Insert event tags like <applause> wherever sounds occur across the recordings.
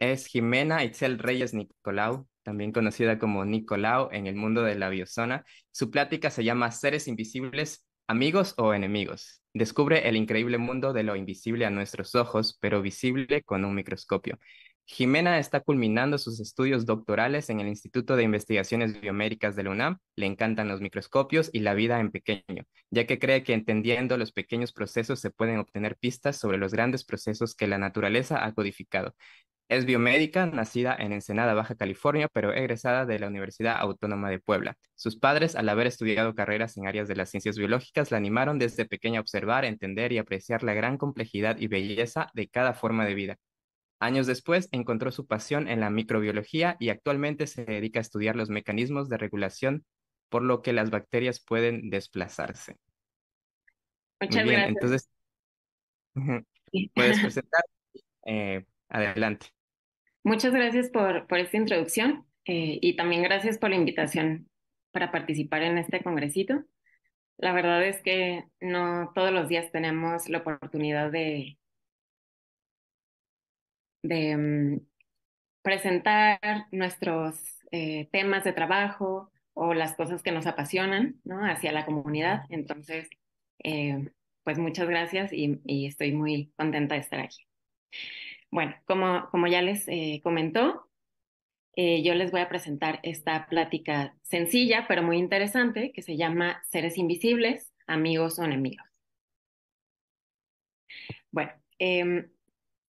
es Jimena Itzel Reyes Nicolau, también conocida como Nicolau en el mundo de la biozona. Su plática se llama Seres Invisibles, Amigos o Enemigos. Descubre el increíble mundo de lo invisible a nuestros ojos, pero visible con un microscopio. Jimena está culminando sus estudios doctorales en el Instituto de Investigaciones Bioméricas de la UNAM. Le encantan los microscopios y la vida en pequeño, ya que cree que entendiendo los pequeños procesos se pueden obtener pistas sobre los grandes procesos que la naturaleza ha codificado. Es biomédica, nacida en Ensenada, Baja California, pero egresada de la Universidad Autónoma de Puebla. Sus padres, al haber estudiado carreras en áreas de las ciencias biológicas, la animaron desde pequeña a observar, entender y apreciar la gran complejidad y belleza de cada forma de vida. Años después encontró su pasión en la microbiología y actualmente se dedica a estudiar los mecanismos de regulación por lo que las bacterias pueden desplazarse. Muchas gracias. entonces <laughs> puedes <laughs> presentar. Eh, adelante. Muchas gracias por, por esta introducción eh, y también gracias por la invitación para participar en este congresito. La verdad es que no todos los días tenemos la oportunidad de, de mm, presentar nuestros eh, temas de trabajo o las cosas que nos apasionan ¿no? hacia la comunidad. Entonces, eh, pues muchas gracias y estoy muy contenta de estar aquí. Bueno, como, ya les eh, comentó, eh, yo les voy a presentar esta plática sencilla pero muy interesante que se llama Seres Invisibles, Amigos o Enemigos. Bueno, em,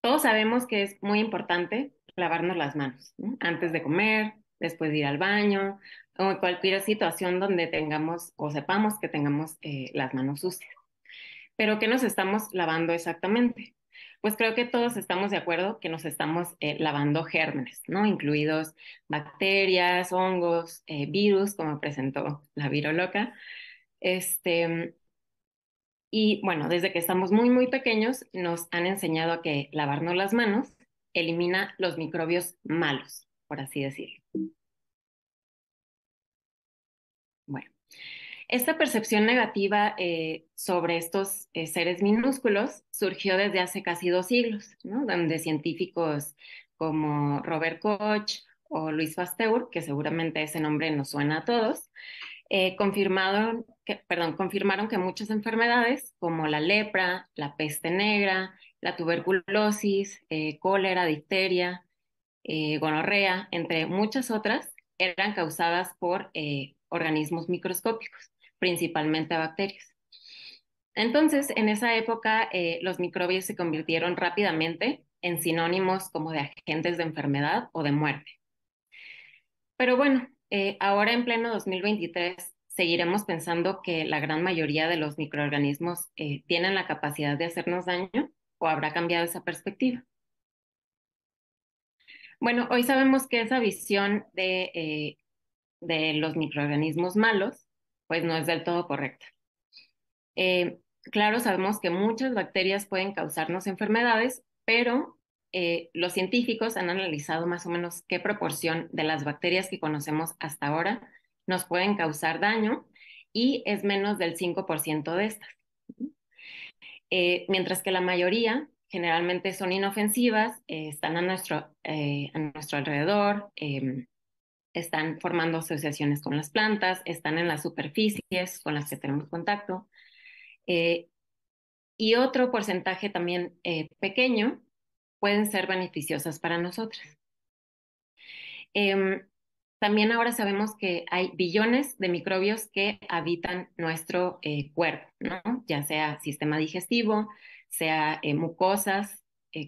todos sabemos que es muy importante lavarnos las manos antes de comer, después de ir al baño o en cualquier situación donde tengamos o sepamos que tengamos eh, las manos sucias. Pero ¿qué nos estamos lavando exactamente? pues creo que todos estamos de acuerdo que nos estamos eh, lavando gérmenes, ¿no? Incluidos bacterias, hongos, eh, virus, como presentó la viroloca. Este, y bueno, desde que estamos muy, muy pequeños, nos han enseñado a que lavarnos las manos elimina los microbios malos, por así decirlo. Bueno, esta percepción negativa eh, sobre estos eh, seres minúsculos surgió desde hace casi dos siglos, donde científicos como Robert Koch o Luis Pasteur, que seguramente ese nombre nos suena a todos, eh, confirmaron, que, perdón, confirmaron que muchas enfermedades como la lepra, la peste negra, la tuberculosis, cólera, difteria, gonorrea, entre muchas otras, eran causadas por organismos microscópicos principalmente a bacterias. Entonces, en esa época, eh, los microbios se convirtieron rápidamente en sinónimos como de agentes de enfermedad o de muerte. Pero bueno, eh, ahora en pleno 2023 seguiremos pensando que la gran mayoría de los microorganismos eh, tienen la capacidad de hacernos daño o habrá cambiado esa perspectiva. Bueno, hoy sabemos que esa visión de, de los microorganismos malos pues no es del todo correcta. Eh, claro, sabemos que muchas bacterias pueden causarnos enfermedades, pero eh, los científicos han analizado más o menos qué proporción de las bacterias que conocemos hasta ahora nos pueden causar daño y es menos del 5% de estas. Eh, mientras que la mayoría generalmente son inofensivas, están a nuestro, a nuestro alrededor, em, están formando asociaciones con las plantas, están en las superficies con las que tenemos contacto. Eh, y otro porcentaje también eh, pequeño pueden ser beneficiosas para nosotras. Em, también ahora sabemos que hay billones de microbios que habitan nuestro eh, cuerpo, ya sea sistema digestivo, sea mucosas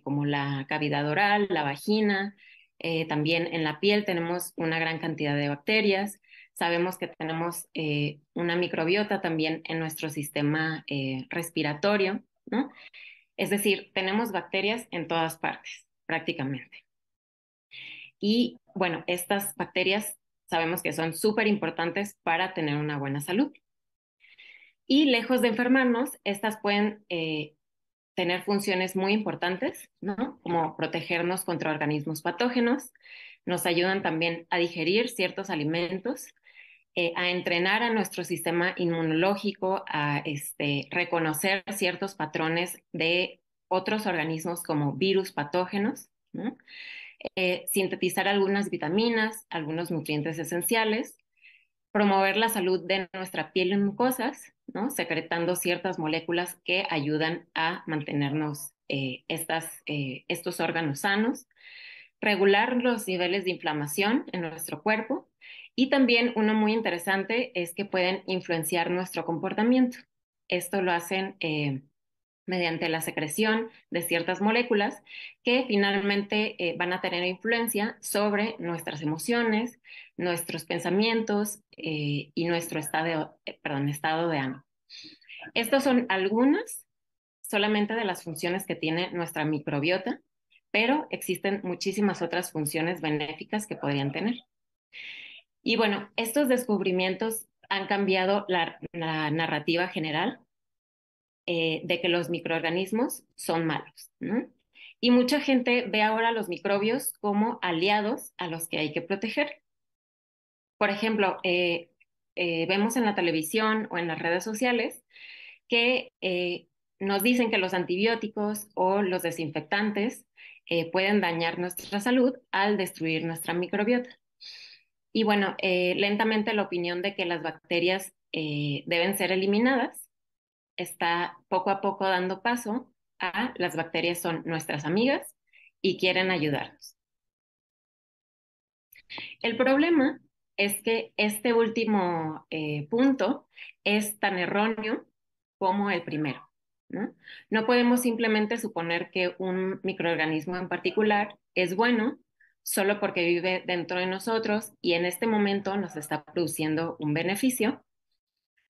como la cavidad oral, la vagina, eh, también en la piel tenemos una gran cantidad de bacterias. Sabemos que tenemos eh, una microbiota también en nuestro sistema eh, respiratorio, Es decir, tenemos bacterias en todas partes, prácticamente. Y bueno, estas bacterias sabemos que son súper importantes para tener una buena salud. Y lejos de enfermarnos, estas pueden tener funciones muy importantes, Como protegernos contra organismos patógenos, nos ayudan también a digerir ciertos alimentos, eh, a entrenar a nuestro sistema inmunológico, a este, reconocer ciertos patrones de otros organismos como virus patógenos, eh, sintetizar algunas vitaminas, algunos nutrientes esenciales promover la salud de nuestra piel y mucosas, ¿no? secretando ciertas moléculas que ayudan a mantenernos eh, eh, estos órganos sanos, regular los niveles de inflamación en nuestro cuerpo y también uno muy interesante es que pueden influenciar nuestro comportamiento. Esto lo hacen eh, mediante la secreción de ciertas moléculas que finalmente eh, van a tener influencia sobre nuestras emociones, nuestros pensamientos eh, y nuestro estado de, eh, perdón, estado de ánimo. Estas son algunas solamente de las funciones que tiene nuestra microbiota, pero existen muchísimas otras funciones benéficas que podrían tener. Y bueno, estos descubrimientos han cambiado la narrativa general eh, de que los microorganismos son malos. Y mucha gente ve ahora los microbios como aliados a los que hay que proteger. Por ejemplo, eh, eh, vemos en la televisión o en las redes sociales que nos dicen que los antibióticos o los desinfectantes pueden dañar nuestra salud al destruir nuestra microbiota. Y bueno, lentamente la opinión de que las bacterias deben ser eliminadas está poco a poco dando paso a las bacterias son nuestras amigas y quieren ayudarnos. El problema es que este último eh, punto es tan erróneo como el primero. ¿no? no podemos simplemente suponer que un microorganismo en particular es bueno solo porque vive dentro de nosotros y en este momento nos está produciendo un beneficio,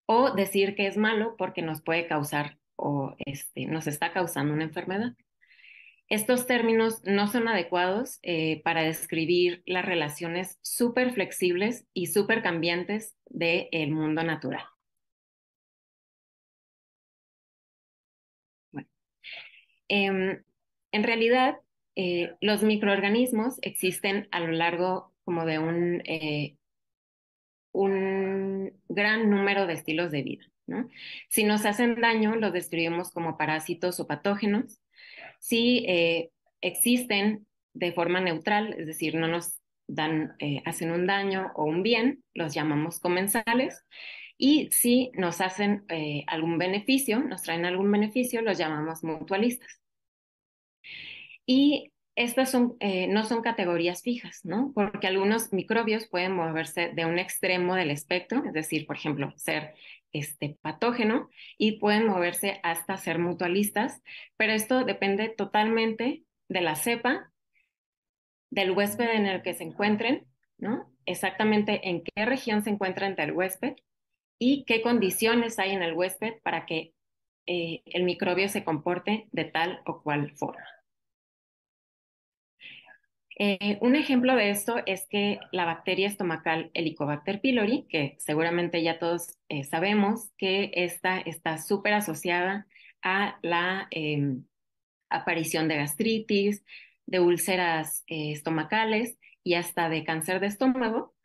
o decir que es malo porque nos puede causar o este, nos está causando una enfermedad. Estos términos no son adecuados eh, para describir las relaciones súper flexibles y súper cambiantes del mundo natural. Em, en realidad, eh, los microorganismos existen a lo largo como de un eh, un gran número de estilos de vida. Si nos hacen daño, lo describimos como parásitos o patógenos. Si eh, existen de forma neutral, es decir, no nos dan, eh, hacen un daño o un bien, los llamamos comensales. Y si nos hacen eh, algún beneficio, nos traen algún beneficio, los llamamos mutualistas. Y estas son, eh, no son categorías fijas, ¿no? Porque algunos microbios pueden moverse de un extremo del espectro, es decir, por ejemplo, ser este patógeno y pueden moverse hasta ser mutualistas, pero esto depende totalmente de la cepa, del huésped en el que se encuentren, ¿no? Exactamente en qué región se encuentra el huésped y qué condiciones hay en el huésped para que eh, el microbio se comporte de tal o cual forma. Eh, un ejemplo de esto es que la bacteria estomacal Helicobacter pylori, que seguramente ya todos eh, sabemos que esta está súper asociada a la em, aparición de gastritis, de úlceras eh, estomacales y hasta de cáncer de estómago.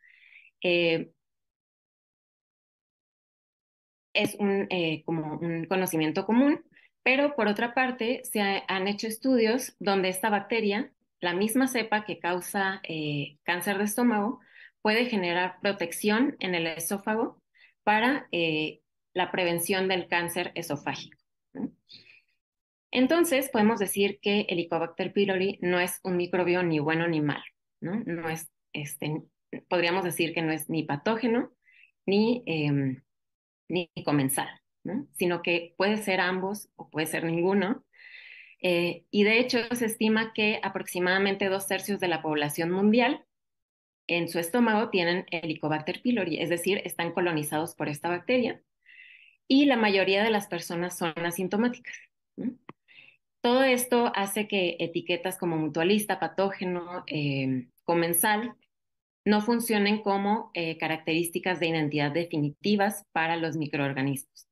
es un, como un conocimiento común, pero por otra parte se han hecho estudios donde esta bacteria la misma cepa que causa eh, cáncer de estómago puede generar protección en el esófago para eh, la prevención del cáncer esofágico. Entonces, podemos decir que el Helicobacter pylori no es un microbio ni bueno ni malo, ¿no? es, este, podríamos decir que no es ni patógeno ni, em, ni comensal, sino que puede ser ambos o puede ser ninguno eh, y de hecho se estima que aproximadamente dos tercios de la población mundial en su estómago tienen Helicobacter pylori, es decir, están colonizados por esta bacteria. Y la mayoría de las personas son asintomáticas. Todo esto hace que etiquetas como mutualista, patógeno, eh, comensal, no funcionen como eh, características de identidad definitivas para los microorganismos.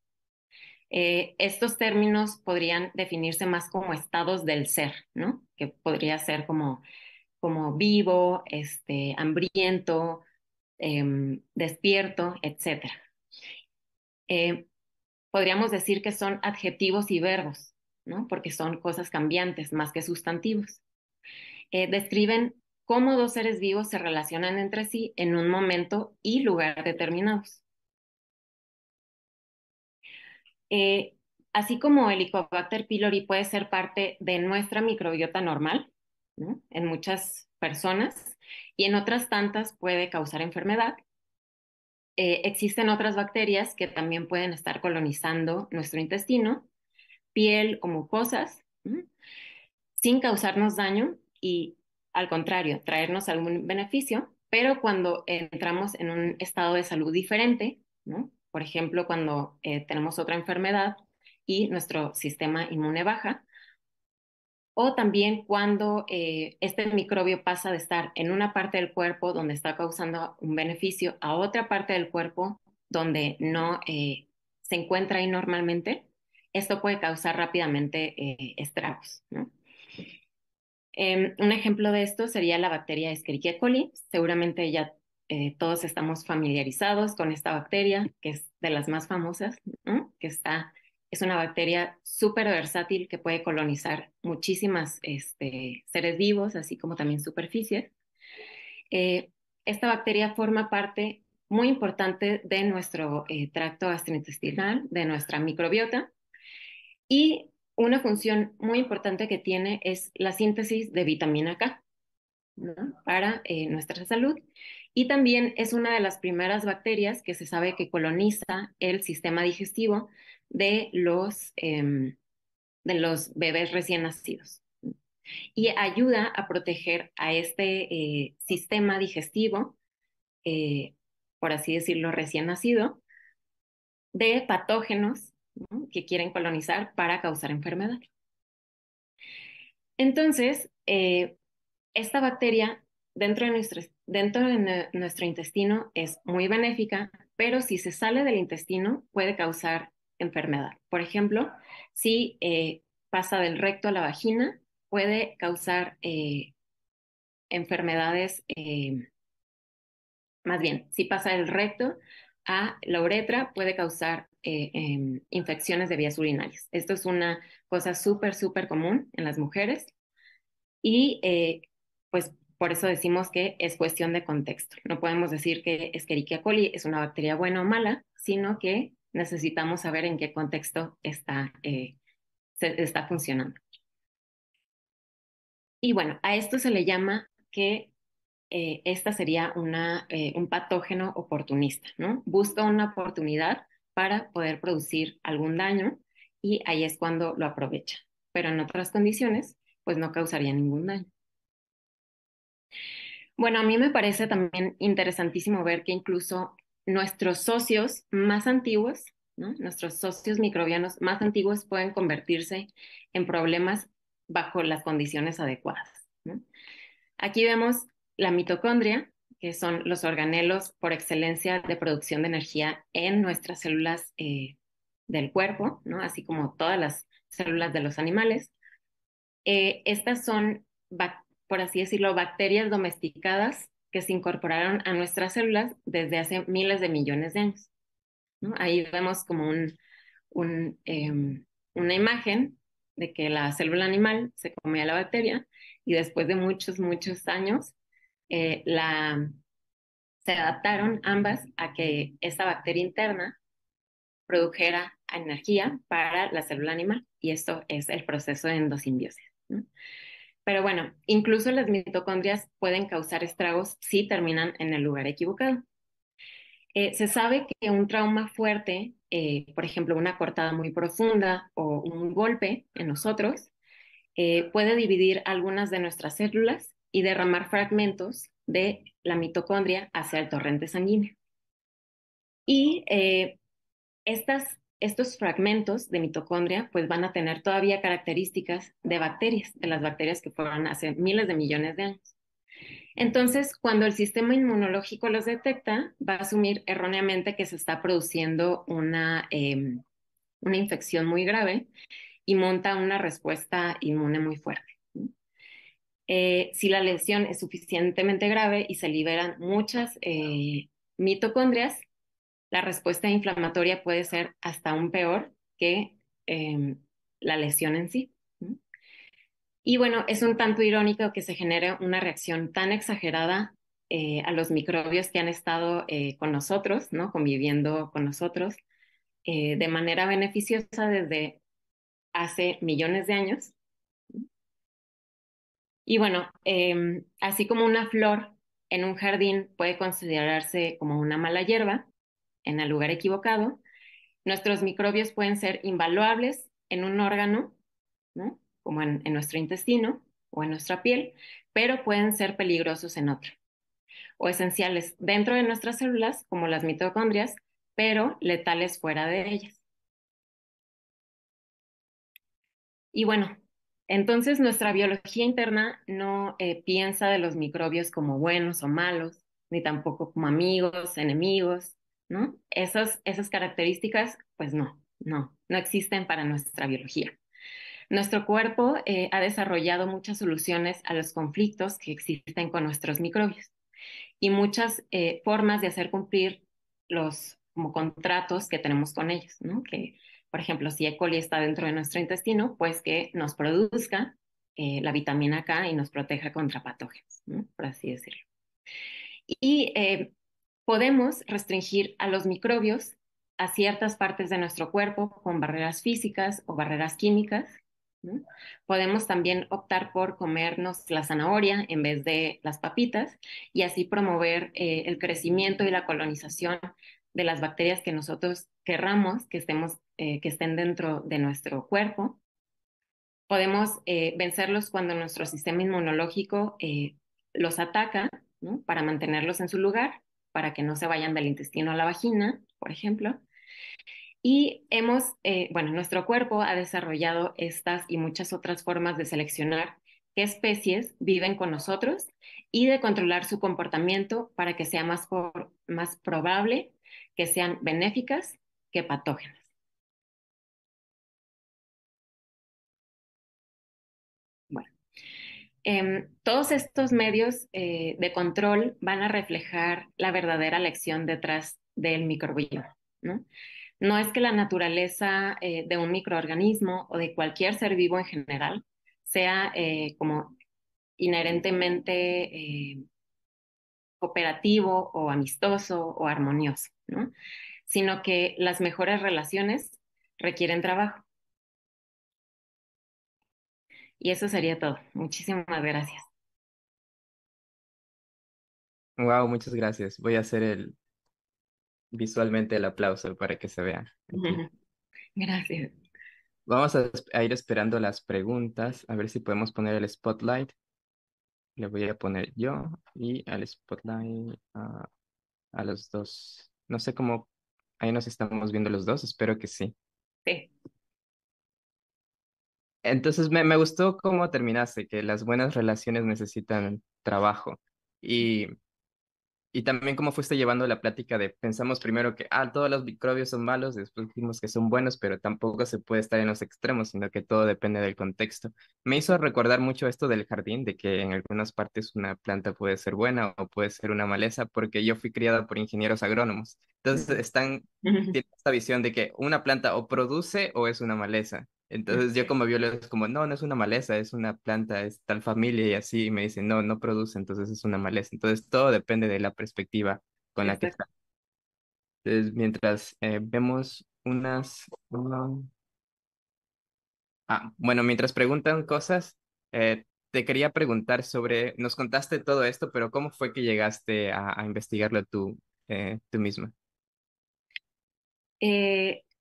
Eh, estos términos podrían definirse más como estados del ser, ¿no? Que podría ser como, como vivo, este, hambriento, em, despierto, etc. Eh, podríamos decir que son adjetivos y verbos, ¿no? Porque son cosas cambiantes más que sustantivos. Eh, describen cómo dos seres vivos se relacionan entre sí en un momento y lugar determinados. Eh, así como el Helicobacter pylori puede ser parte de nuestra microbiota normal, en muchas personas, y en otras tantas puede causar enfermedad, eh, existen otras bacterias que también pueden estar colonizando nuestro intestino, piel o mucosas, sin causarnos daño y al contrario, traernos algún beneficio, pero cuando entramos en un estado de salud diferente, ¿no? por ejemplo, cuando eh, tenemos otra enfermedad y nuestro sistema inmune baja, o también cuando eh, este microbio pasa de estar en una parte del cuerpo donde está causando un beneficio a otra parte del cuerpo donde no eh, se encuentra ahí normalmente, esto puede causar rápidamente estragos. Em, un ejemplo de esto sería la bacteria Escherichia coli. Seguramente ya eh, todos estamos familiarizados con esta bacteria, que es de las más famosas, que es una bacteria súper versátil que puede colonizar muchísimas este, seres vivos, así como también superficies. Eh, esta bacteria forma parte muy importante de nuestro eh, tracto gastrointestinal, de nuestra microbiota, y una función muy importante que tiene es la síntesis de vitamina K para nuestra salud y también es una de las primeras bacterias que se sabe que coloniza el sistema digestivo de los, em, de los bebés recién nacidos. Y ayuda a proteger a este eh, sistema digestivo, eh, por así decirlo, recién nacido, de patógenos que quieren colonizar para causar enfermedad. Entonces, eh, esta bacteria dentro de, nuestro, dentro de nuestro intestino es muy benéfica, pero si se sale del intestino puede causar enfermedad. Por ejemplo, si eh, pasa del recto a la vagina, puede causar eh, enfermedades, eh, más bien, si pasa del recto a la uretra, puede causar em, infecciones de vías urinarias. Esto es una cosa súper, súper común en las mujeres. Y pues por eso decimos que es cuestión de contexto. No podemos decir que Escherichia coli es una bacteria buena o mala, sino que necesitamos saber en qué contexto está, eh, está funcionando. Y bueno, a esto se le llama que eh, esta sería una, eh, un patógeno oportunista, ¿no? Busca una oportunidad para poder producir algún daño y ahí es cuando lo aprovecha, pero en otras condiciones, pues no causaría ningún daño. Bueno, a mí me parece también interesantísimo ver que incluso nuestros socios más antiguos, nuestros socios microbianos más antiguos pueden convertirse en problemas bajo las condiciones adecuadas. Aquí vemos la mitocondria, que son los organelos por excelencia de producción de energía en nuestras células eh, del cuerpo, así como todas las células de los animales. Eh, estas son bacterias por así decirlo, bacterias domesticadas que se incorporaron a nuestras células desde hace miles de millones de años. Ahí vemos como em, una imagen de que la célula animal se comía la bacteria y después de muchos, muchos años eh, la, se adaptaron ambas a que esa bacteria interna produjera energía para la célula animal y esto es el proceso de endosimbiosis. Pero bueno, incluso las mitocondrias pueden causar estragos si terminan en el lugar equivocado. Eh, se sabe que un trauma fuerte, eh, por ejemplo, una cortada muy profunda o un golpe en nosotros, eh, puede dividir algunas de nuestras células y derramar fragmentos de la mitocondria hacia el torrente sanguíneo. Y estas estos fragmentos de mitocondria pues van a tener todavía características de bacterias, de las bacterias que fueron hace miles de millones de años. Entonces, cuando el sistema inmunológico los detecta, va a asumir erróneamente que se está produciendo una, em, una infección muy grave y monta una respuesta inmune muy fuerte. Eh, si la lesión es suficientemente grave y se liberan muchas eh, mitocondrias, la respuesta inflamatoria puede ser hasta un peor que em, la lesión en sí. Y bueno, es un tanto irónico que se genere una reacción tan exagerada eh, a los microbios que han estado eh, con nosotros, ¿no? conviviendo con nosotros eh, de manera beneficiosa desde hace millones de años. Y bueno, em, así como una flor en un jardín puede considerarse como una mala hierba, en el lugar equivocado, nuestros microbios pueden ser invaluables en un órgano, como en, nuestro intestino o en nuestra piel, pero pueden ser peligrosos en otro, o esenciales dentro de nuestras células, como las mitocondrias, pero letales fuera de ellas. Y bueno, entonces nuestra biología interna no eh, piensa de los microbios como buenos o malos, ni tampoco como amigos, enemigos, esas, esas características, pues no, no, no existen para nuestra biología. Nuestro cuerpo eh, ha desarrollado muchas soluciones a los conflictos que existen con nuestros microbios y muchas eh, formas de hacer cumplir los como contratos que tenemos con ellos, Que, por ejemplo, si E. coli está dentro de nuestro intestino, pues que nos produzca eh, la vitamina K y nos proteja contra patógenos, por así decirlo. Y Podemos restringir a los microbios a ciertas partes de nuestro cuerpo con barreras físicas o barreras químicas. Podemos también optar por comernos la zanahoria en vez de las papitas y así promover eh, el crecimiento y la colonización de las bacterias que nosotros querramos que, estemos, eh, que estén dentro de nuestro cuerpo. Podemos eh, vencerlos cuando nuestro sistema inmunológico los ataca para mantenerlos en su lugar para que no se vayan del intestino a la vagina, por ejemplo. Y hemos, eh, bueno, nuestro cuerpo ha desarrollado estas y muchas otras formas de seleccionar qué especies viven con nosotros y de controlar su comportamiento para que sea más, más probable que sean benéficas que patógenas. Em, todos estos medios eh, de control van a reflejar la verdadera lección detrás del microbioma. ¿no? es que la naturaleza eh, de un microorganismo o de cualquier ser vivo en general sea eh, como inherentemente cooperativo o amistoso o armonioso, sino que las mejores relaciones requieren trabajo y eso sería todo. Muchísimas gracias. Wow, muchas gracias. Voy a hacer el visualmente el aplauso para que se vea. <laughs> Gracias. Vamos a, ir esperando las preguntas, a ver si podemos poner el spotlight. Le voy a poner yo y al spotlight a, a los dos. No sé cómo ahí nos estamos viendo los dos, espero que sí. Sí. Entonces me, gustó cómo terminaste, que las buenas relaciones necesitan trabajo. Y, y también cómo fuiste llevando la plática de pensamos primero que, ah, todos los microbios son malos, después dijimos que son buenos, pero tampoco se puede estar en los extremos, sino que todo depende del contexto. Me hizo recordar mucho esto del jardín, de que en algunas partes una planta puede ser buena o puede ser una maleza, porque yo fui criada por ingenieros agrónomos. Entonces están, tienen esta visión de que una planta o produce o es una maleza. Entonces yo como biólogo es como, no, no es una maleza, es una planta, es tal familia y así, y me dicen, no, no produce, entonces es una maleza. Entonces todo depende de la perspectiva con la que está. Entonces mientras eh, vemos unas... Ah, bueno, mientras preguntan cosas, eh, te quería preguntar sobre, nos contaste todo esto, pero ¿cómo fue que llegaste a, investigarlo tú, eh, tú misma?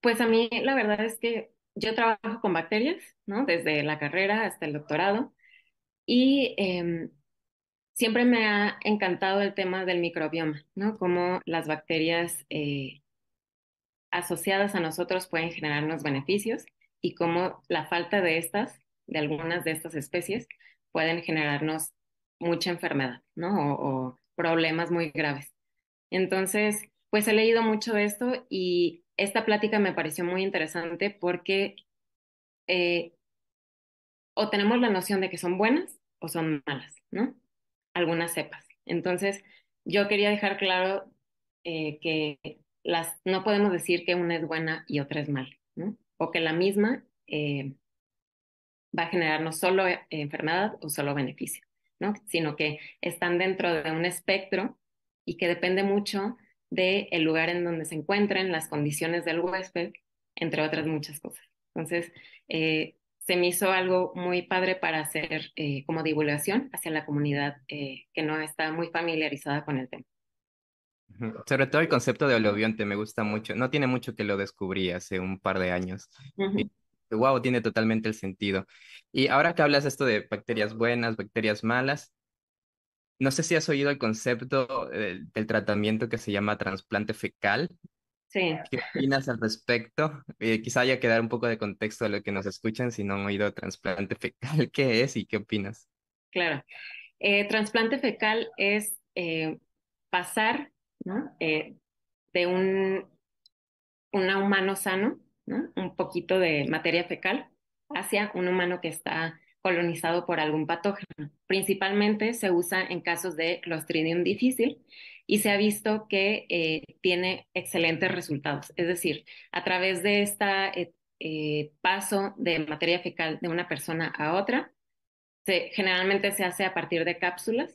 pues a mí la verdad es que yo trabajo con bacterias, ¿no? Desde la carrera hasta el doctorado. Y em, siempre me ha encantado el tema del microbioma, ¿no? Cómo las bacterias eh, asociadas a nosotros pueden generarnos beneficios y cómo la falta de estas, de algunas de estas especies, pueden generarnos mucha enfermedad, ¿no? O, o problemas muy graves. Entonces, pues he leído mucho de esto y esta plática me pareció muy interesante porque eh, o tenemos la noción de que son buenas o son malas, ¿no? Algunas cepas. Entonces, yo quería dejar claro eh, que las, no podemos decir que una es buena y otra es mala, ¿no? O que la misma eh, va a generarnos solo enfermedad o solo beneficio, ¿no? Sino que están dentro de un espectro y que depende mucho del el lugar en donde se encuentran, las condiciones del huésped, entre otras muchas cosas. Entonces, eh, se me hizo algo muy padre para hacer eh, como divulgación hacia la comunidad eh, que no está muy familiarizada con el tema. Sobre todo el concepto de que me gusta mucho. No tiene mucho que lo descubrí hace un par de años. wow, tiene totalmente el sentido. Y ahora que hablas esto de bacterias buenas, bacterias malas, no sé si has oído el concepto eh, del, tratamiento que se llama trasplante fecal. Sí. ¿Qué opinas al respecto? Eh, quizá haya que dar un poco de contexto a lo que nos escuchan si no han oído trasplante fecal. <laughs> ¿Qué es y qué opinas? Claro. Eh, trasplante fecal es eh, pasar de un humano sano, un poquito de materia fecal, hacia un humano que está colonizado por algún patógeno. Principalmente se usa en casos de Clostridium difícil y se ha visto que eh, tiene excelentes resultados. Es decir, a través de este paso de materia fecal de una persona a otra, generalmente se hace a partir de cápsulas,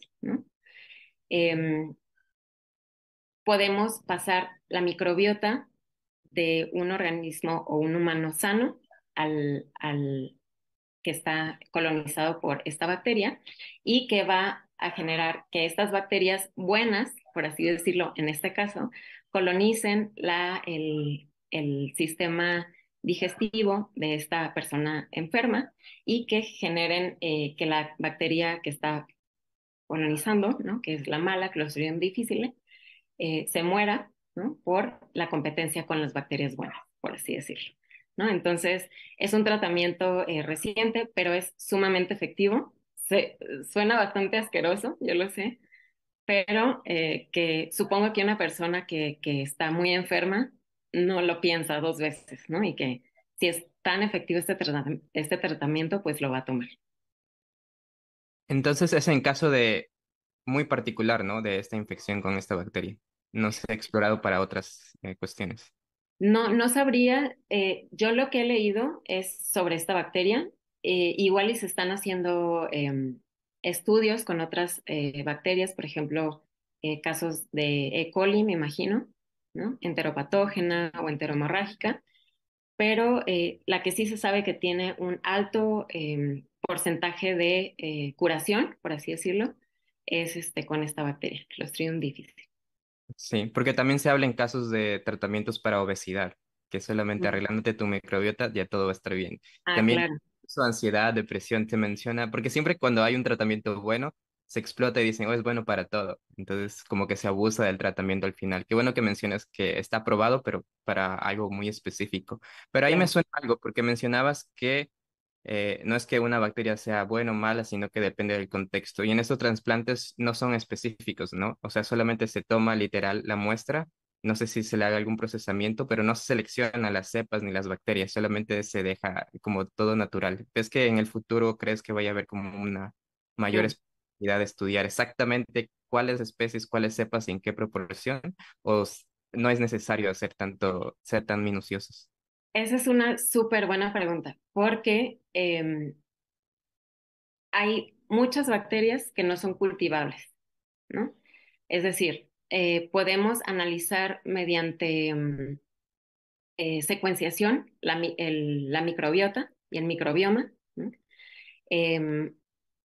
em, podemos pasar la microbiota de un organismo o un humano sano al que está colonizado por esta bacteria y que va a generar que estas bacterias buenas, por así decirlo, en este caso, colonicen la, el, sistema digestivo de esta persona enferma y que generen eh, que la bacteria que está colonizando, ¿no? que es la mala, Clostridium difficile, eh, se muera por la competencia con las bacterias buenas, por así decirlo. ¿no? Entonces, es un tratamiento eh, reciente, pero es sumamente efectivo. Se, suena bastante asqueroso, yo lo sé, pero eh, que supongo que una persona que, que está muy enferma no lo piensa dos veces, ¿no? Y que si es tan efectivo este, este tratamiento, pues lo va a tomar. Entonces es en caso de muy particular, ¿no? De esta infección con esta bacteria. No se ha explorado para otras eh, cuestiones. No, no sabría, eh, yo lo que he leído es sobre esta bacteria, eh, igual y se están haciendo em, estudios con otras eh, bacterias, por ejemplo, casos de E. coli, me imagino, ¿no? enteropatógena o enteromorrágica, pero la que sí se sabe que tiene un alto em, porcentaje de curación, por así decirlo, es este, con esta bacteria, Clostridium difficile. Sí, porque también se habla en casos de tratamientos para obesidad, que solamente arreglándote tu microbiota ya todo va a estar bien. Ah, también su ansiedad, depresión te menciona, porque siempre cuando hay un tratamiento bueno, se explota y dicen, oh, es bueno para todo. Entonces, como que se abusa del tratamiento al final. Qué bueno que mencionas que está aprobado, pero para algo muy específico. Pero ahí me suena algo, porque mencionabas que eh, no es que una bacteria sea buena o mala, sino que depende del contexto. Y en estos trasplantes no son específicos, ¿no? O sea, solamente se toma literal la muestra. No sé si se le haga algún procesamiento, pero no se seleccionan las cepas ni las bacterias, solamente se deja como todo natural. ¿Ves que en el futuro crees que vaya a haber como una mayor especialidad de estudiar exactamente cuáles especies, cuáles cepas y en qué proporción? ¿O no es necesario hacer tanto, ser tan minuciosos? Esa es una súper buena pregunta, porque em, hay muchas bacterias que no son cultivables, ¿no? Es decir, eh, podemos analizar mediante em, eh, secuenciación la, el, la, microbiota y el microbioma, em,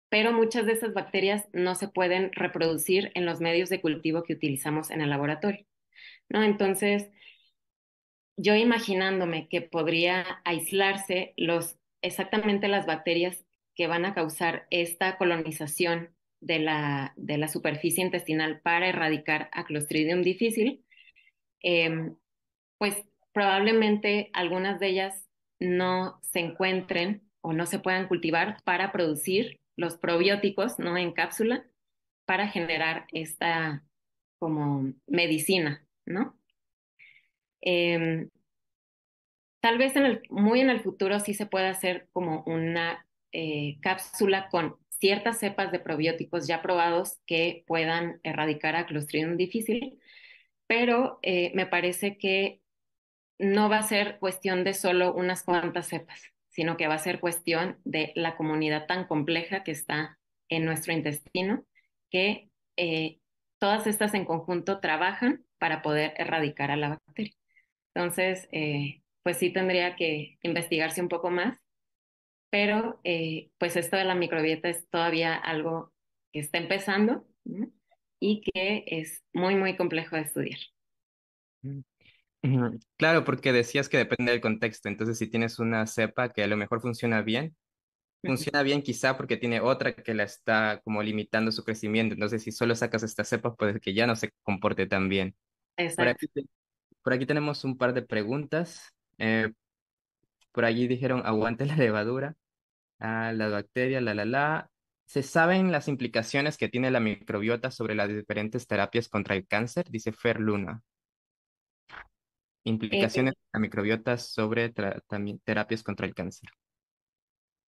pero muchas de esas bacterias no se pueden reproducir en los medios de cultivo que utilizamos en el laboratorio, ¿no? Entonces, yo imaginándome que podría aislarse los, exactamente las bacterias que van a causar esta colonización de la, de la superficie intestinal para erradicar a Clostridium difficile, em, pues probablemente algunas de ellas no se encuentren o no se puedan cultivar para producir los probióticos no en cápsula para generar esta como medicina, ¿no? Em, tal vez muy en el futuro sí se pueda hacer como una eh, cápsula con ciertas cepas de probióticos ya probados que puedan erradicar a Clostridium difícil, pero eh, me parece que no va a ser cuestión de solo unas cuantas cepas, sino que va a ser cuestión de la comunidad tan compleja que está en nuestro intestino, que eh, todas estas en conjunto trabajan para poder erradicar a la bacteria. Entonces, eh, pues sí tendría que investigarse un poco más, pero eh, pues esto de la microbiota es todavía algo que está empezando y que es muy, muy complejo de estudiar. Mm. Claro, porque decías que depende del contexto, entonces si tienes una cepa que a lo mejor funciona bien, funciona bien quizá porque tiene otra que la está como limitando su crecimiento. Entonces, si solo sacas esta cepa, pues que ya no se comporte tan bien. Exacto. Por aquí tenemos un par de preguntas. Eh, por allí dijeron, aguante la levadura, ah, la bacteria, la, la, la. ¿Se saben las implicaciones que tiene la microbiota sobre las diferentes terapias contra el cáncer? Dice Fer Luna. Eh, implicaciones de la microbiota sobre terapias contra el cáncer.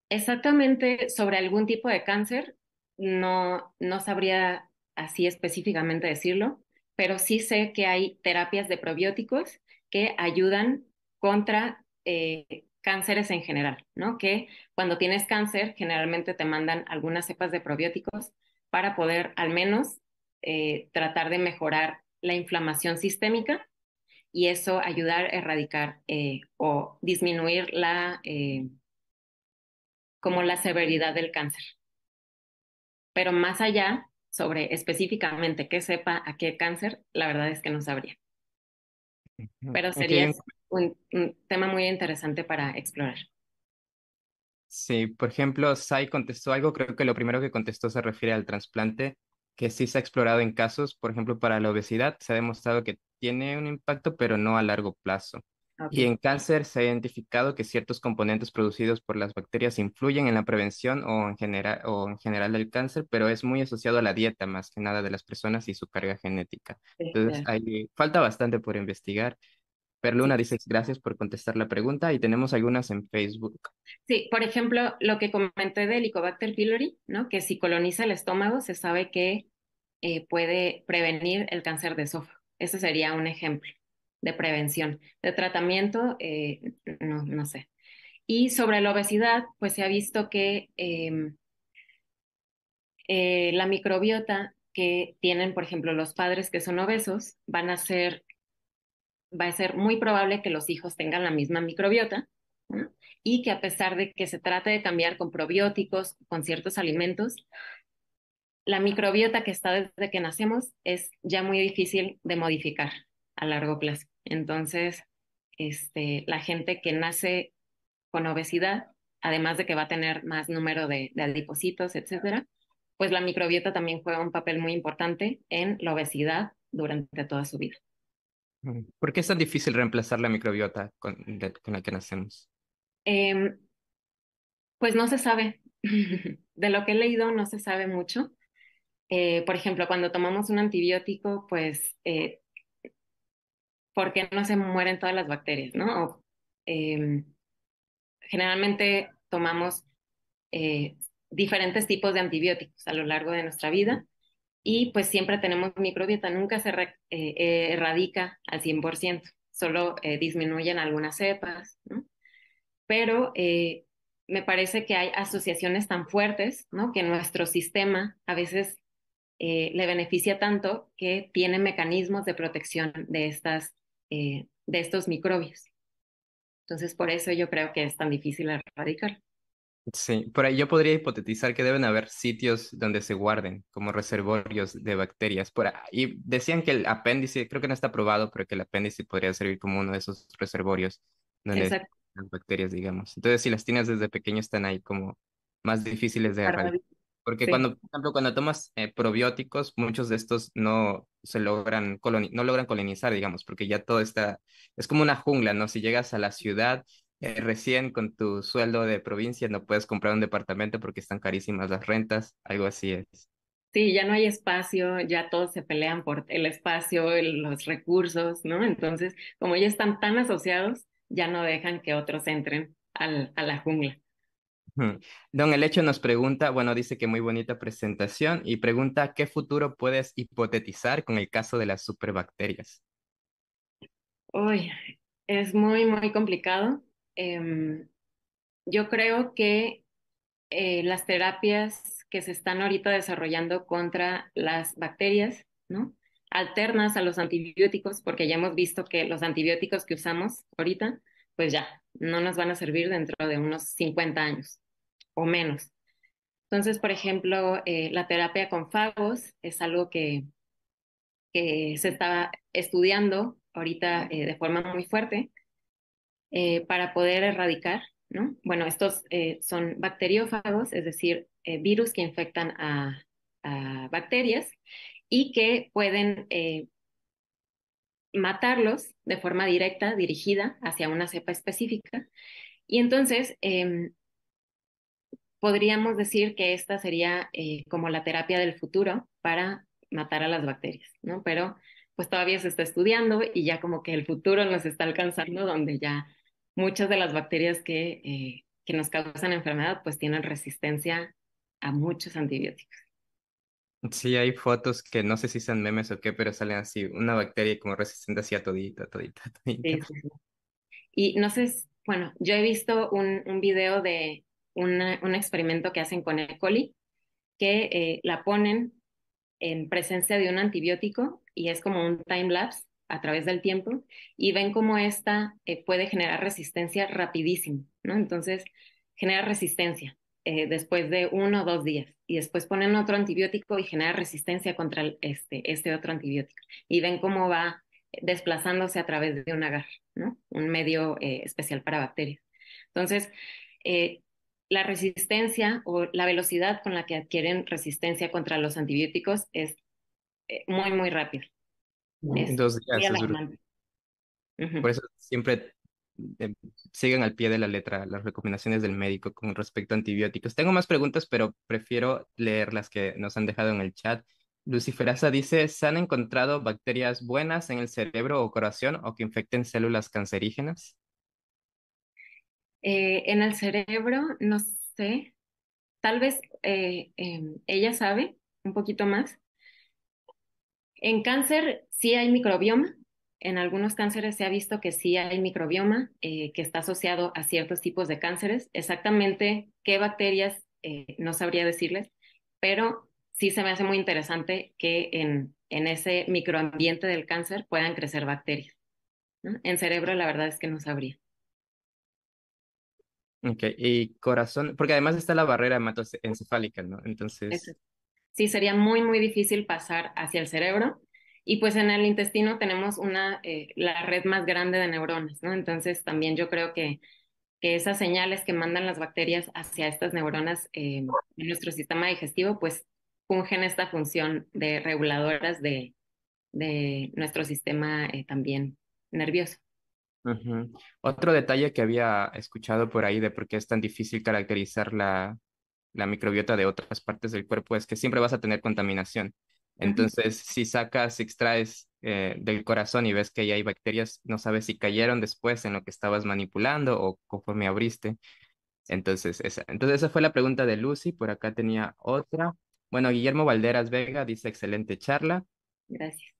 Exactamente, sobre algún tipo de cáncer, no, no sabría así específicamente decirlo pero sí sé que hay terapias de probióticos que ayudan contra eh, cánceres en general, ¿no? Que cuando tienes cáncer, generalmente te mandan algunas cepas de probióticos para poder al menos eh, tratar de mejorar la inflamación sistémica y eso ayudar a erradicar eh, o disminuir la, como la severidad del cáncer. Pero más allá, sobre específicamente qué sepa a qué cáncer, la verdad es que no sabría. Pero sería un, un, tema muy interesante para explorar. Sí, por ejemplo, Sai contestó algo, creo que lo primero que contestó se refiere al trasplante, que sí se ha explorado en casos, por ejemplo, para la obesidad, se ha demostrado que tiene un impacto, pero no a largo plazo. Y en cáncer se ha identificado que ciertos componentes producidos por las bacterias influyen en la prevención o en, general, o en general del cáncer, pero es muy asociado a la dieta más que nada de las personas y su carga genética. Entonces, hay, falta bastante por investigar. Perluna dice gracias por contestar la pregunta y tenemos algunas en Facebook. Sí, por ejemplo, lo que comenté de Helicobacter pylori, ¿no? que si coloniza el estómago se sabe que eh, puede prevenir el cáncer de esófago. Ese sería un ejemplo de prevención. De tratamiento, eh, no, no, sé. Y sobre la obesidad, pues se ha visto que em, eh, la microbiota que tienen, por ejemplo, los padres que son obesos, van a ser, va a ser muy probable que los hijos tengan la misma microbiota y que a pesar de que se trate de cambiar con probióticos, con ciertos alimentos, la microbiota que está desde que nacemos es ya muy difícil de modificar a largo plazo. Entonces, este, la gente que nace con obesidad, además de que va a tener más número de, de adipositos, etcétera, pues la microbiota también juega un papel muy importante en la obesidad durante toda su vida. Mm, ¿Por qué es tan difícil reemplazar la microbiota con, la que nacemos? Em, pues no se sabe. <laughs> De lo que he leído no se sabe mucho. Eh, por ejemplo, cuando tomamos un antibiótico, pues eh, ¿por qué no se mueren todas las bacterias? ¿no? Em, generalmente tomamos eh, diferentes tipos de antibióticos a lo largo de nuestra vida y pues siempre tenemos microbiota, nunca se eh, eh, erradica al 100%, solo disminuyen algunas cepas, ¿no? pero me parece que hay asociaciones tan fuertes ¿no? que nuestro sistema a veces le beneficia tanto que tiene mecanismos de protección de estas eh, de estos microbios. Entonces, por eso yo creo que es tan difícil erradicar. Sí, por ahí yo podría hipotetizar que deben haber sitios donde se guarden como reservorios de bacterias. Por ahí decían que el apéndice, creo que no está probado, pero que el apéndice podría servir como uno de esos reservorios donde bacterias, digamos. Entonces, si las tienes desde pequeño, están ahí como más difíciles de erradicar. Porque cuando, por ejemplo, cuando tomas eh, probióticos, muchos de estos no se logran no logran colonizar, digamos, porque ya todo está, es como una jungla, ¿no? Si llegas a la ciudad eh, recién con tu sueldo de provincia, no puedes comprar un departamento porque están carísimas las rentas, algo así es. Sí, ya no hay espacio, ya todos se pelean por el espacio, los recursos, ¿no? Entonces, como ya están tan asociados, ya no dejan que otros entren al, a la jungla. Don Elecho nos pregunta, bueno, dice que muy bonita presentación y pregunta, ¿qué futuro puedes hipotetizar con el caso de las superbacterias? Uy, es muy, muy complicado. Em, yo creo que eh, las terapias que se están ahorita desarrollando contra las bacterias, ¿no? Alternas a los antibióticos, porque ya hemos visto que los antibióticos que usamos ahorita, pues ya, no nos van a servir dentro de unos 50 años o menos. Entonces, por ejemplo, eh, la terapia con fagos es algo que, que se está estudiando ahorita eh, de forma muy fuerte eh, para poder erradicar, ¿no? Bueno, estos son bacteriófagos, es decir, virus que infectan a, a, bacterias y que pueden matarlos de forma directa, dirigida hacia una cepa específica. Y entonces, em, podríamos decir que esta sería eh, como la terapia del futuro para matar a las bacterias, ¿no? Pero pues todavía se está estudiando y ya como que el futuro nos está alcanzando donde ya muchas de las bacterias que, eh, que nos causan enfermedad pues tienen resistencia a muchos antibióticos. Sí, hay fotos que no sé si son memes o qué, pero salen así, una bacteria como resistente así a todita, todita, <laughs> todita. Y no sé, bueno, yo he visto un, un video de, un experimento que hacen con E. coli, que eh, la ponen en presencia de un antibiótico y es como un time lapse a través del tiempo y ven cómo esta eh, puede generar resistencia rapidísimo, ¿no? Entonces, genera resistencia eh, después de uno o dos días y después ponen otro antibiótico y genera resistencia contra este, este otro antibiótico y ven cómo va desplazándose a través de un agar, ¿no? Un medio especial para bacterias. Entonces, la resistencia o la velocidad con la que adquieren resistencia contra los antibióticos es eh, muy, muy rápida. Dos Por eso siempre eh, siguen al pie de la letra las recomendaciones del médico con respecto a antibióticos. Tengo más preguntas, pero prefiero leer las que nos han dejado en el chat. Luciferasa dice, ¿se han encontrado bacterias buenas en el cerebro o corazón o que infecten células cancerígenas? Eh, en el cerebro, no sé, tal vez eh, em, ella sabe un poquito más. En cáncer sí hay microbioma, en algunos cánceres se ha visto que sí hay microbioma eh, que está asociado a ciertos tipos de cánceres. Exactamente qué bacterias no sabría decirles, pero sí se me hace muy interesante que en, ese microambiente del cáncer puedan crecer bacterias. En cerebro la verdad es que no sabría. Okay, y corazón, porque además está la barrera hematoencefálica, ¿no? Entonces... Sí, sería muy, muy difícil pasar hacia el cerebro. Y pues en el intestino tenemos una, eh, la red más grande de neuronas, ¿no? Entonces también yo creo que, que esas señales que mandan las bacterias hacia estas neuronas eh, en nuestro sistema digestivo, pues fungen esta función de reguladoras de, de nuestro sistema eh, también nervioso. Otro detalle que había escuchado por ahí de por qué es tan difícil caracterizar la, la microbiota de otras partes del cuerpo es que siempre vas a tener contaminación. Entonces, si sacas, extraes eh, del corazón y ves que ahí hay bacterias, no sabes si cayeron después en lo que estabas manipulando o conforme abriste. Entonces esa, entonces, esa fue la pregunta de Lucy. Por acá tenía otra. Bueno, Guillermo Valderas Vega dice excelente charla. Gracias.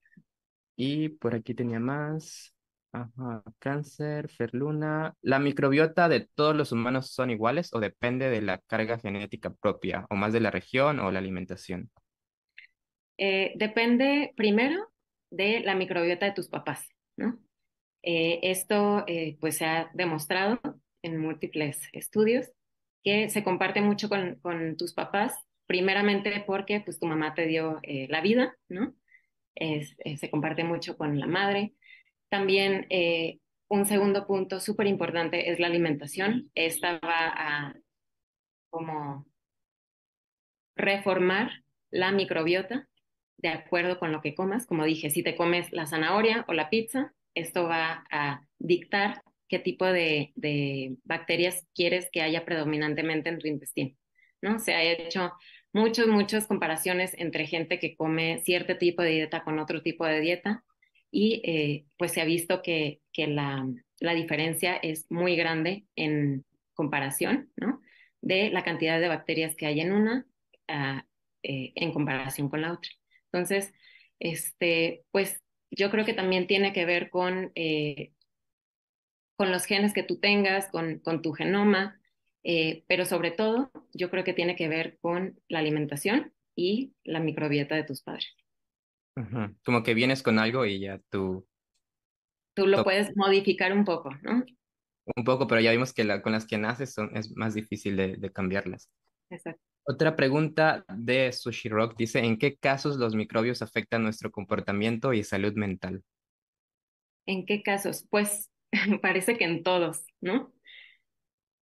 Y por aquí tenía más. Ajá, cáncer, ferluna. ¿La microbiota de todos los humanos son iguales o depende de la carga genética propia, o más de la región o la alimentación? Eh, depende primero de la microbiota de tus papás, eh, esto eh, pues se ha demostrado en múltiples estudios que se comparte mucho con, tus papás, primeramente porque pues tu mamá te dio la vida, ¿no? se comparte mucho con la madre, también eh, un segundo punto súper importante es la alimentación. Esta va a como reformar la microbiota de acuerdo con lo que comas. Como dije, si te comes la zanahoria o la pizza, esto va a dictar qué tipo de, bacterias quieres que haya predominantemente en tu intestino. ¿no? Se ha hecho muchas, muchas comparaciones entre gente que come cierto tipo de dieta con otro tipo de dieta y eh, pues se ha visto que, que la, la, diferencia es muy grande en comparación, ¿no? De la cantidad de bacterias que hay en una eh, en comparación con la otra. Entonces, este, pues yo creo que también tiene que ver con, eh, con los genes que tú tengas, con, con tu genoma, pero sobre todo yo creo que tiene que ver con la alimentación y la microbiota de tus padres. Como que vienes con algo y ya tú... Tú lo puedes modificar un poco, ¿no? Un poco, pero ya vimos que con las que naces es más difícil de, cambiarlas. Exacto. Otra pregunta de Sushi Rock dice, ¿en qué casos los microbios afectan nuestro comportamiento y salud mental? ¿En qué casos? Pues <laughs> parece que en todos, ¿no?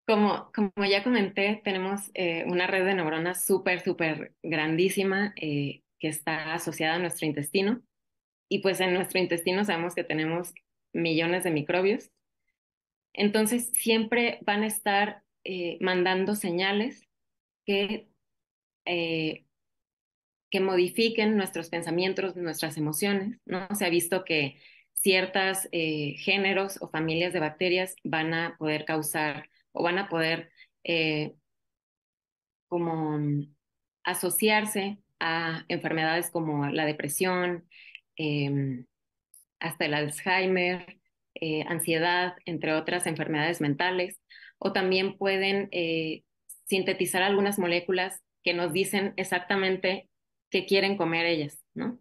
Como, como ya comenté, tenemos eh, una red de neuronas súper, súper grandísima. Eh, que está asociada a nuestro intestino. Y pues en nuestro intestino sabemos que tenemos millones de microbios. Entonces siempre van a estar eh, mandando señales que, eh, que modifiquen nuestros pensamientos, nuestras emociones. ¿no? Se ha visto que ciertos eh, géneros o familias de bacterias van a poder causar o van a poder como mm, asociarse a enfermedades como la depresión, em, hasta el Alzheimer, eh, ansiedad, entre otras enfermedades mentales, o también pueden eh, sintetizar algunas moléculas que nos dicen exactamente qué quieren comer ellas, ¿no?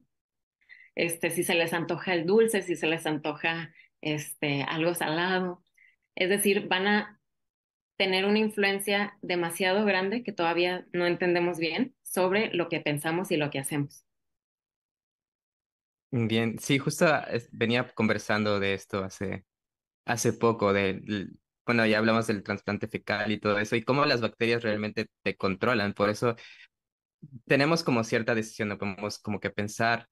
Este, si se les antoja el dulce, si se les antoja este, algo salado. Es decir, van a tener una influencia demasiado grande que todavía no entendemos bien sobre lo que pensamos y lo que hacemos. Bien, sí, justo venía conversando de esto hace, hace poco, de, bueno, ya hablamos del trasplante fecal y todo eso, y cómo las bacterias realmente te controlan. Por eso tenemos como cierta decisión, no podemos como que pensar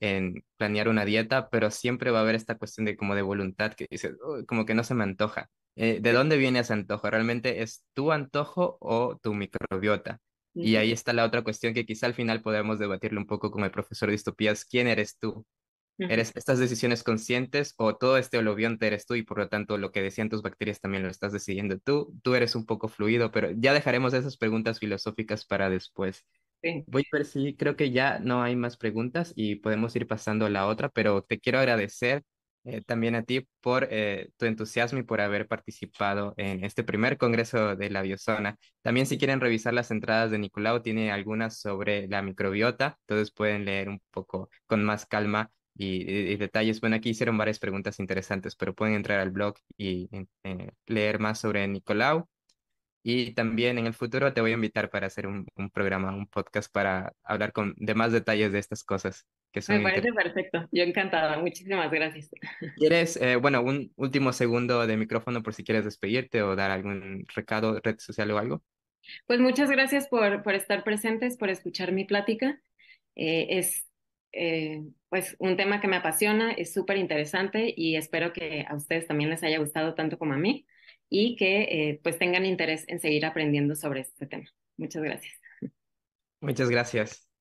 en planear una dieta, pero siempre va a haber esta cuestión de como de voluntad que dices, como que no se me antoja. Eh, ¿De dónde viene ese antojo? ¿Realmente es tu antojo o tu microbiota? Y ahí está la otra cuestión que quizá al final podamos debatirle un poco con el profesor de distopías. ¿Quién eres tú? ¿Eres estas decisiones conscientes o todo este holobionte eres tú y por lo tanto lo que decían tus bacterias también lo estás decidiendo tú? Tú eres un poco fluido, pero ya dejaremos esas preguntas filosóficas para después. Voy a ver si creo que ya no hay más preguntas y podemos ir pasando a la otra, pero te quiero agradecer eh, también a ti por eh, tu entusiasmo y por haber participado en este primer congreso de la biozona. También si quieren revisar las entradas de Nicolau, tiene algunas sobre la microbiota, entonces pueden leer un poco con más calma y, detalles. Bueno, aquí hicieron varias preguntas interesantes, pero pueden entrar al blog y eh, leer más sobre Nicolau. Y también en el futuro te voy a invitar para hacer un, un programa, un podcast para hablar con, de más detalles de estas cosas. Me parece perfecto, yo encantada, muchísimas gracias. <laughs> ¿Quieres, eh, bueno, un último segundo de micrófono por si quieres despedirte o dar algún recado, red social o algo? Pues muchas gracias por, por estar presentes, por escuchar mi plática. Eh, es eh, pues un tema que me apasiona, es súper interesante y espero que a ustedes también les haya gustado tanto como a mí y que pues tengan interés en seguir aprendiendo sobre este tema. Muchas gracias. Muchas gracias.